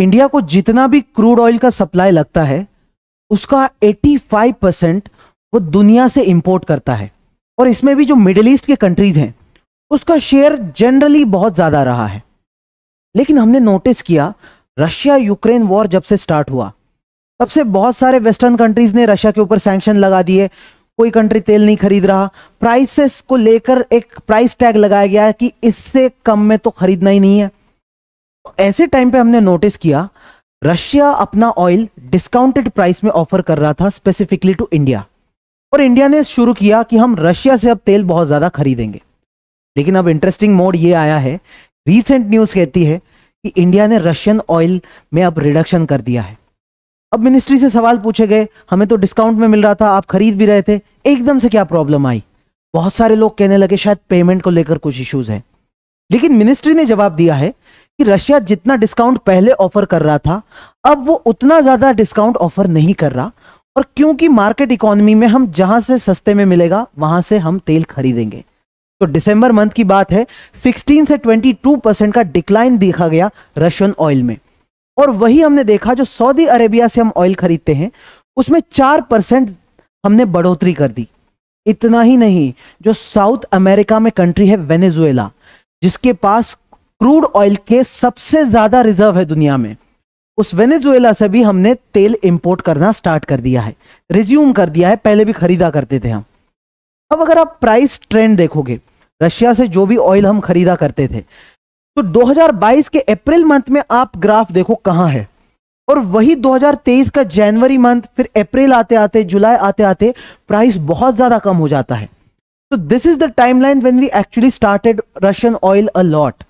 India को जितना भी क्रूड ऑयल का सप्लाई लगता है उसका 85 परसेंट वो दुनिया से इंपोर्ट करता है और इसमें भी जो मिडिल ईस्ट के कंट्रीज हैं उसका शेयर जनरली बहुत ज़्यादा रहा है लेकिन हमने नोटिस किया रशिया यूक्रेन वॉर जब से स्टार्ट हुआ तब से बहुत सारे वेस्टर्न कंट्रीज ने रशिया के ऊपर सैंक्शन लगा दिए कोई कंट्री तेल नहीं खरीद रहा प्राइसेस को लेकर एक प्राइस टैग लगाया गया है कि इससे कम में तो खरीदना ही नहीं है ऐसे टाइम पे हमने नोटिस किया रशिया अपना ऑयल डिस्काउंटेड प्राइस में ऑफर कर रहा था स्पेसिफिकली टू इंडिया और इंडिया ने शुरू किया कि हम रशिया से अब तेल बहुत ज़्यादा खरीदेंगे लेकिन अब इंटरेस्टिंग मोड ये आया है रीसेंट न्यूज़ कहती है कि इंडिया ने रशियन ऑयल में अब रिडक्शन कर दिया है अब मिनिस्ट्री से सवाल पूछे गए हमें तो डिस्काउंट में मिल रहा था आप खरीद भी रहे थे एकदम से क्या प्रॉब्लम आई बहुत सारे लोग कहने लगे शायद पेमेंट को लेकर कुछ इश्यूज हैं लेकिन मिनिस्ट्री ने जवाब दिया है कि रशिया जितना डिस्काउंट पहले ऑफर कर रहा था अब वो उतना ज़्यादा डिस्काउंट ऑफर नहीं कर रहा और क्योंकि मार्केट इकोनॉमी में हम जहां से सस्ते में मिलेगा वहां से हम तेल खरीदेंगे तो दिसंबर मंथ की बात है 16 से 22 परसेंट का डिक्लाइन देखा गया रशियन ऑयल में और वही हमने देखा जो सऊदी अरेबिया से हम ऑयल खरीदते हैं उसमें चार परसेंट हमने बढ़ोतरी कर दी इतना ही नहीं जो साउथ अमेरिका में कंट्री है वेनेजुएला जिसके पास क्रूड ऑयल के सबसे ज्यादा रिजर्व है दुनिया में उस वेनेजुएला से भी हमने तेल इंपोर्ट करना स्टार्ट कर दिया है रिज्यूम कर दिया है पहले भी खरीदा करते थे हम अब अगर आप प्राइस ट्रेंड देखोगे रशिया से जो भी ऑयल हम खरीदा करते थे तो 2022 के अप्रैल मंथ में आप ग्राफ देखो कहां है और वही 2023 का जनवरी मंथ फिर अप्रैल आते आते जुलाई आते आते प्राइस बहुत ज्यादा कम हो जाता है तो this is the timeline when we actually started Russian oil a lot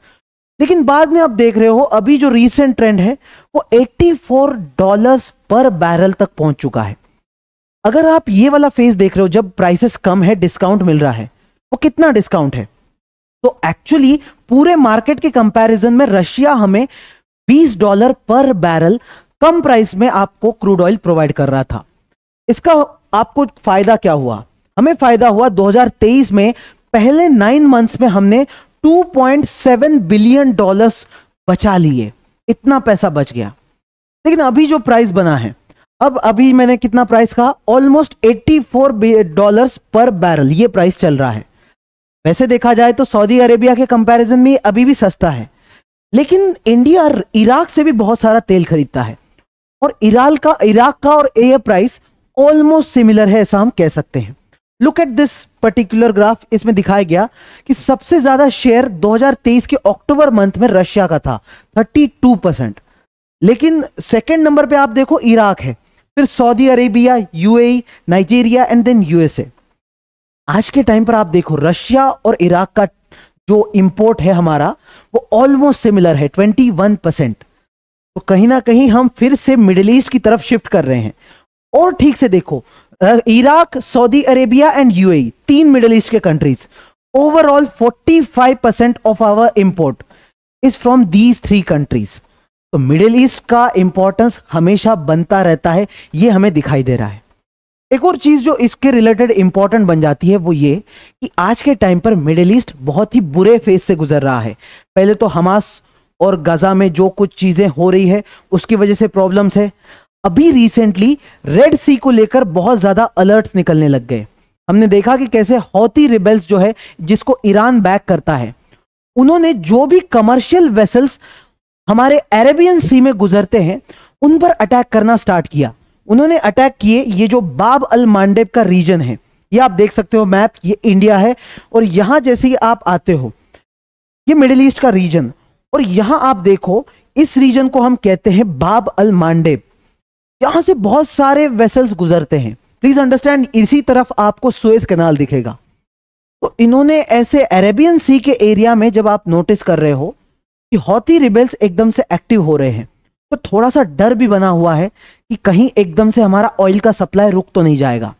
लेकिन बाद में आप देख रहे हो अभी जो रीसेंट ट्रेंड है वो 84 डॉलर्स पर बैरल तक पहुंच चुका है अगर आप ये वाला फेज देख रहे हो जब प्राइसेस कम है डिस्काउंट मिल रहा है वो कितना डिस्काउंट है तो एक्चुअली पूरे मार्केट के कंपैरिजन में रशिया हमें 20 डॉलर पर बैरल कम प्राइस में आपको क्रूड ऑयल प्रोवाइड कर रहा था इसका आपको फायदा क्या हुआ हमें फायदा हुआ दो में पहले नाइन मंथ्स में हमने 2.7 बिलियन डॉलर्स बचा लिए इतना पैसा बच गया लेकिन अभी जो प्राइस बना है अब अभी मैंने कितना प्राइस कहा ऑलमोस्ट 84 डॉलर्स पर बैरल ये प्राइस चल रहा है वैसे देखा जाए तो सऊदी अरेबिया के कंपैरिजन में अभी भी सस्ता है लेकिन इंडिया इराक से भी बहुत सारा तेल खरीदता है और इराल का इराक का और ए प्राइस ऑलमोस्ट सिमिलर है ऐसा हम कह सकते हैं look at this particular graph इसमें दिखाया गया कि सबसे ज्यादा शेयर 2023 के अक्टूबर मंथ में रशिया का था 32 परसेंट लेकिन सेकेंड नंबर पे आप देखो इराक है फिर Saudi Arabia UAE Nigeria and then USA आज के टाइम पर आप देखो रशिया और इराक का जो इंपोर्ट है हमारा वो ऑलमोस्ट सिमिलर है 21 परसेंट तो कहीं ना कहीं हम फिर से मिडिल ईस्ट की तरफ शिफ्ट कर रहे हैं और ठीक से देखो Iraq Saudi Arabia and UAE तीन मिडल ईस्ट के countries overall 45 percent of our import is from these three countries तो मिडिल ईस्ट का इंपॉर्टेंस हमेशा बनता रहता है ये हमें दिखाई दे रहा है एक और चीज जो इसके रिलेटेड इंपॉर्टेंट बन जाती है वो ये कि आज के टाइम पर मिडिल ईस्ट बहुत ही बुरे फेज से गुजर रहा है पहले तो हमास और गजा में जो कुछ चीज़ें हो रही है उसकी वजह से प्रॉब्लम्स है अभी रिसेंटली रेड सी को लेकर बहुत ज्यादा अलर्ट निकलने लग गए हमने देखा कि कैसे हौती रिबेल्स जो है जिसको ईरान बैक करता है उन्होंने जो भी कमर्शियल वेसल्स हमारे अरेबियन सी में गुजरते हैं उन पर अटैक करना स्टार्ट किया उन्होंने अटैक किए ये जो बाब अल मांडेब का रीजन है ये आप देख सकते हो मैप ये इंडिया है और यहां जैसे ही आप आते हो ये मिडिल ईस्ट का रीजन और यहां आप देखो इस रीजन को हम कहते हैं बाब अल मांडेब यहां से बहुत सारे वेसल्स गुजरते हैं प्लीज अंडरस्टैंड इसी तरफ आपको सुएज कैनाल दिखेगा तो इन्होंने ऐसे अरेबियन सी के एरिया में जब आप नोटिस कर रहे हो कि हौती रिबेल्स एकदम से एक्टिव हो रहे हैं तो थोड़ा सा डर भी बना हुआ है कि कहीं एकदम से हमारा ऑयल का सप्लाई रुक तो नहीं जाएगा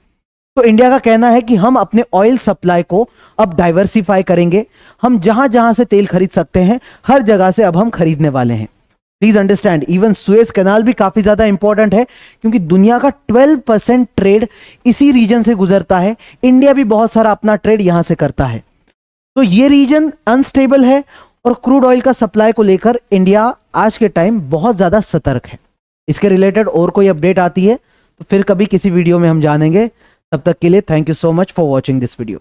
तो इंडिया का कहना है कि हम अपने ऑयल सप्लाई को अब डाइवर्सिफाई करेंगे हम जहां जहां से तेल खरीद सकते हैं हर जगह से अब हम खरीदने वाले हैं please understand even Suez canal भी काफी ज्यादा इंपॉर्टेंट है क्योंकि दुनिया का 12 परसेंट ट्रेड इसी रीजन से गुजरता है इंडिया भी बहुत सारा अपना ट्रेड यहां से करता है तो ये रीजन अनस्टेबल है और क्रूड ऑयल का सप्लाई को लेकर इंडिया आज के टाइम बहुत ज्यादा सतर्क है इसके रिलेटेड और कोई अपडेट आती है तो फिर कभी किसी वीडियो में हम जानेंगे तब तक के लिए thank you so much for watching this video